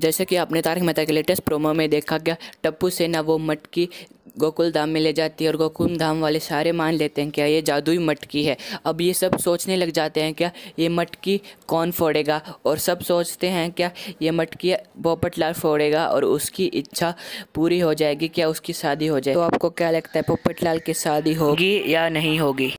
जैसे कि आपने तारक मेहता के लेटेस्ट प्रोमो में देखा गया टप्पू सेना वो मटकी गोकुल धाम में ले जाती है और गोकुल धाम वाले सारे मान लेते हैं क्या ये जादुई मटकी है अब ये सब सोचने लग जाते हैं क्या ये मटकी कौन फोड़ेगा और सब सोचते हैं क्या ये मटकी लाल फोड़ेगा और उसकी इच्छा पूरी हो जाएगी क्या उसकी शादी हो जाएगी तो आपको क्या लगता है लाल की शादी होगी या नहीं होगी